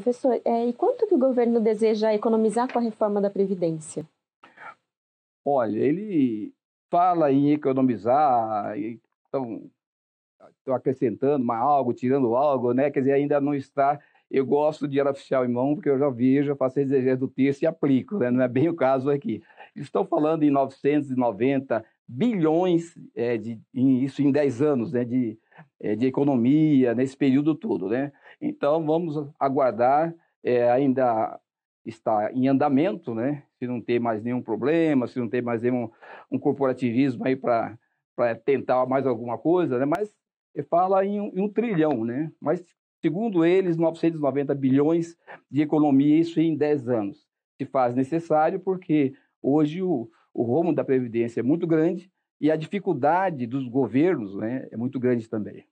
Professor, é, e quanto que o governo deseja economizar com a reforma da Previdência? Olha, ele fala em economizar, então estou acrescentando mais algo, tirando algo, né? Quer dizer, ainda não está. Eu gosto de oficial em mão, porque eu já vejo, faço exigência do texto e aplico, né? não é bem o caso aqui. Estou falando em 990 bilhões, é, de, em, isso em 10 anos, né? de é, de economia nesse período todo, né? Então vamos aguardar, é, ainda está em andamento, né? Se não tem mais nenhum problema, se não tem mais nenhum um corporativismo aí para para tentar mais alguma coisa, né? Mas fala em um, em um, trilhão, né? Mas segundo eles 990 bilhões de economia isso em 10 anos se faz necessário porque hoje o, o rumo da previdência é muito grande e a dificuldade dos governos né, é muito grande também.